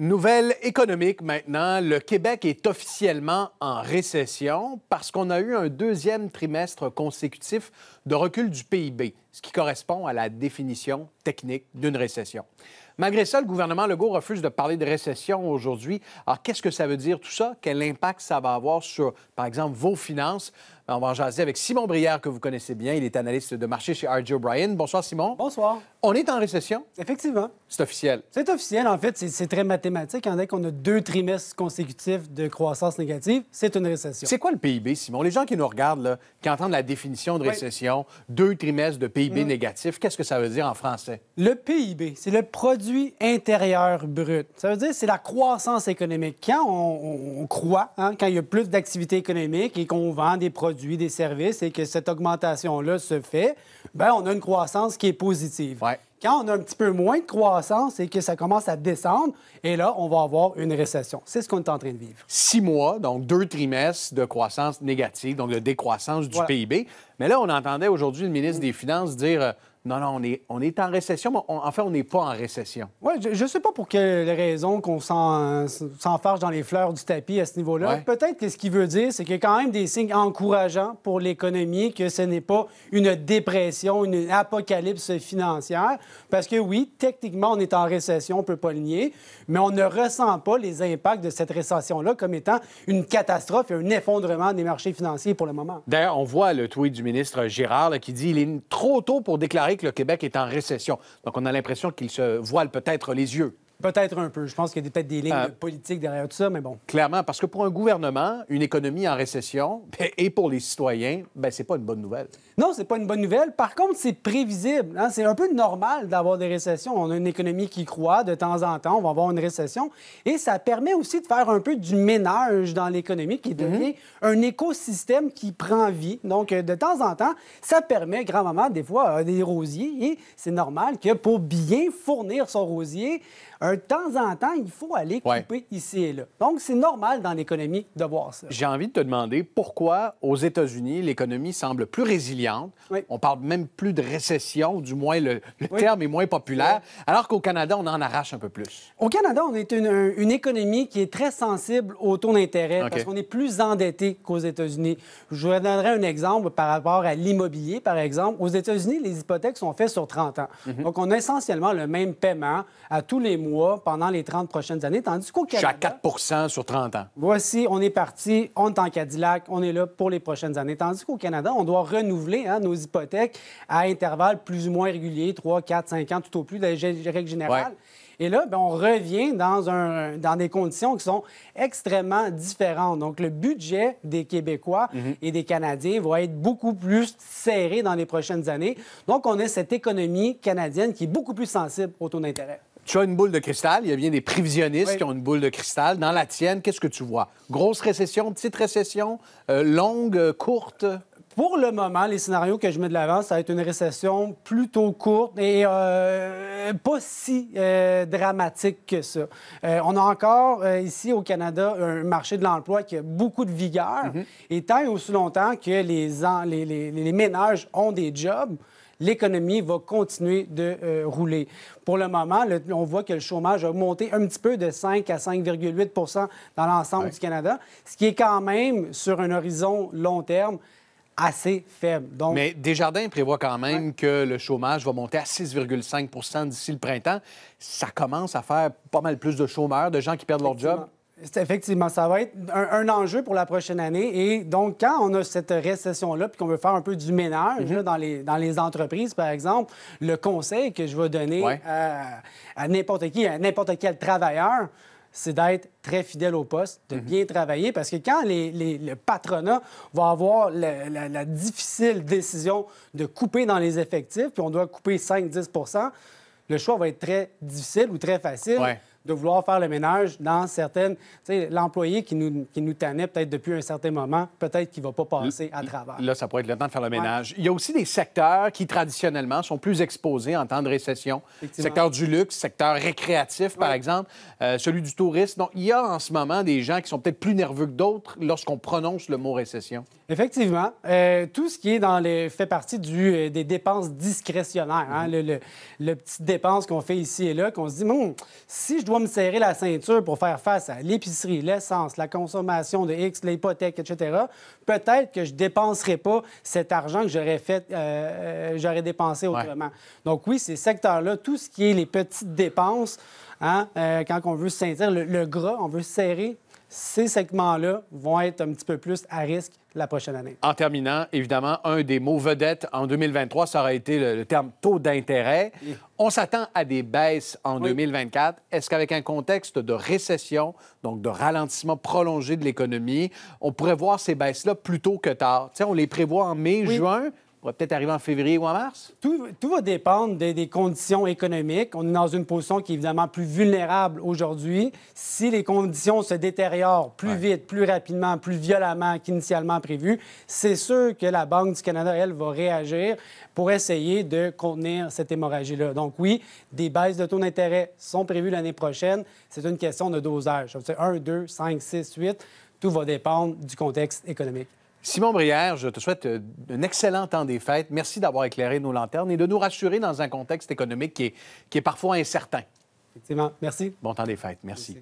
Nouvelle économique maintenant, le Québec est officiellement en récession parce qu'on a eu un deuxième trimestre consécutif de recul du PIB ce qui correspond à la définition technique d'une récession. Malgré ça, le gouvernement Legault refuse de parler de récession aujourd'hui. Alors, qu'est-ce que ça veut dire tout ça? Quel impact ça va avoir sur, par exemple, vos finances? Ben, on va en jaser avec Simon Brière, que vous connaissez bien. Il est analyste de marché chez R.J. O'Brien. Bonsoir, Simon. Bonsoir. On est en récession? Effectivement. C'est officiel. C'est officiel. En fait, c'est très mathématique. Quand qu'on a deux trimestres consécutifs de croissance négative, c'est une récession. C'est quoi le PIB, Simon? Les gens qui nous regardent, qui entendent la définition de récession, deux trimestres de PIB, PIB mm. négatif, qu'est-ce que ça veut dire en français? Le PIB, c'est le produit intérieur brut. Ça veut dire c'est la croissance économique. Quand on, croit, hein, quand il y a plus d'activité économique et qu'on vend des produits, des services et que cette augmentation-là se fait, ben on a une croissance qui est positive. Quand on a un petit peu moins de croissance et que ça commence à descendre, et là, on va avoir une récession. C'est ce qu'on est en train de vivre. Six mois, donc deux trimestres de croissance négative, donc de décroissance du PIB. Mais là, on entendait aujourd'hui le ministre des Finances dire euh, non, non, on est, on est en récession, mais en fait, on n'est pas en récession. Oui, je ne sais pas pour quelle raison qu'on s'enfarge dans les fleurs du tapis à ce niveau-là. Peut-être que ce qu'il veut dire, c'est qu'il y a quand même des signes encourageants pour l'économie, que ce n'est pas une dépression, une apocalypse financière. Parce que oui, techniquement, on est en récession, on ne peut pas le nier, mais on ne ressent pas les impacts de cette récession-là comme étant une catastrophe et un effondrement des marchés financiers pour le moment. D'ailleurs, on voit le tweet du ministre Girard qui dit qu'il est trop tôt pour déclarer que le Québec est en récession. Donc, on a l'impression qu'il se voile peut-être les yeux. Peut-être un peu. Je pense qu'il y a peut-être des lignes euh, politiques derrière tout ça, mais bon. Clairement, parce que pour un gouvernement, une économie en récession, ben, et pour les citoyens, ben c'est pas une bonne nouvelle. Non, c'est pas une bonne nouvelle. Par contre, c'est prévisible. Hein. C'est un peu normal d'avoir des récessions. On a une économie qui croît de temps en temps. On va avoir une récession. Et ça permet aussi de faire un peu du ménage dans l'économie qui mhm. devient un écosystème qui prend vie. Donc, euh, de temps en temps, ça permet, grand-maman, des fois, des rosiers. Et c'est normal que pour bien fournir son rosier, de temps en temps, il faut aller couper ici et là. Donc, c'est normal dans l'économie de voir ça. J'ai envie de te demander pourquoi, aux États-Unis, l'économie semble plus résiliente. On parle même plus de récession, du moins le, terme est moins populaire, alors qu'au Canada, on en arrache un peu plus. Au Canada, on est une, économie qui est très sensible au taux d'intérêt parce qu'on est plus endetté qu'aux États-Unis. Je vous donnerai un exemple par rapport à l'immobilier, par exemple. Aux États-Unis, les hypothèques sont faites sur 30 ans. Mhm. Donc, on a essentiellement le même paiement à tous les mois pendant les 30 prochaines années, tandis qu'au Canada... Je suis à 4 sur 30 ans. Voici, on est parti, on est en Cadillac, on est là pour les prochaines années. Tandis qu'au Canada, on doit renouveler hein, nos hypothèques à intervalles plus ou moins réguliers, 3, 4, 5 ans, tout au plus, de la règle générale. Et là, ben, on revient dans, un, dans des conditions qui sont extrêmement différentes. Donc, le budget des Québécois mm-hmm. et des Canadiens va être beaucoup plus serré dans les prochaines années. Donc, on a cette économie canadienne qui est beaucoup plus sensible au taux d'intérêt. Tu as une boule de cristal. Il y a bien des prévisionnistes qui ont une boule de cristal. Dans la tienne, qu'est-ce que tu vois? Grosse récession, petite récession, euh, longue, euh, courte? Pour le moment, les scénarios que je mets de l'avant, ça va être une récession plutôt courte et euh, pas si dramatique que ça. on a encore ici au Canada un marché de l'emploi qui a beaucoup de vigueur. Mhm. Et tant et aussi longtemps que les ménages ont des jobs, l'économie va continuer de euh, rouler. Pour le moment, on voit que le chômage a monté un petit peu de 5 à 5,8 dans l'ensemble du Canada, ce qui est quand même, sur un horizon long terme, assez faible. Donc... Mais Desjardins prévoit quand même que le chômage va monter à 6,5 d'ici le printemps. Ça commence à faire pas mal plus de chômeurs, de gens qui perdent leur job Effectivement, ça va être un, enjeu pour la prochaine année. Et donc, quand on a cette récession-là, puis qu'on veut faire un peu du ménage mhm. dans, les, dans les entreprises, par exemple, le conseil que je vais donner euh, à, n'importe qui, à n'importe quel travailleur, c'est d'être très fidèle au poste, de mhm. bien travailler, parce que quand les, le patronat va avoir la, difficile décision de couper dans les effectifs, puis on doit couper 5-10 le choix va être très difficile ou très facile de vouloir faire le ménage dans certaines. Tu sais, l'employé qui nous, qui tannait peut-être depuis un certain moment, peut-être qu'il ne va pas passer à travers. Là, ça pourrait être le temps de faire le ménage. Il y a aussi des secteurs qui, traditionnellement, sont plus exposés en temps de récession. Secteur du luxe, secteur récréatif, par exemple, euh, celui du tourisme. Donc, il y a en ce moment des gens qui sont peut-être plus nerveux que d'autres lorsqu'on prononce le mot récession. Effectivement. Euh, tout ce qui est dans les... fait partie du, euh, des dépenses discrétionnaires, hein. mm-hmm. le, petit dépense qu'on fait ici et là, qu'on se dit, hum, si je dois me serrer la ceinture pour faire face à l'épicerie, l'essence, la consommation de X, l'hypothèque, etc., peut-être que je ne dépenserai pas cet argent que j'aurais fait, euh, euh, j'aurais dépensé autrement. Donc oui, ces secteurs-là, tout ce qui est les petites dépenses, hein, euh, quand on veut se sentir le, le gras, on veut serrer ces segments-là vont être un petit peu plus à risque la prochaine année. En terminant, évidemment, un des mots vedettes en 2023, ça aurait été le, terme taux d'intérêt. On s'attend à des baisses en 2024. Est-ce qu'avec un contexte de récession, donc de ralentissement prolongé de l'économie, on pourrait voir ces baisses-là plus tôt que tard? on les prévoit en mai, juin va peut-être arriver en février ou en mars? Tout, va dépendre des, conditions économiques. On est dans une position qui est évidemment plus vulnérable aujourd'hui. Si les conditions se détériorent plus vite, plus rapidement, plus violemment qu'initialement prévu, c'est sûr que la Banque du Canada, elle, va réagir pour essayer de contenir cette hémorragie-là. Donc oui, des baisses de taux d'intérêt sont prévues l'année prochaine. C'est une question de dosage. 1, 2, 5, 6, 8. Tout va dépendre du contexte économique. Simon Brière, je te souhaite euh, un excellent temps des fêtes. Merci d'avoir éclairé nos lanternes et de nous rassurer dans un contexte économique qui est, parfois incertain. Effectivement. Merci. Bon temps des fêtes. Merci.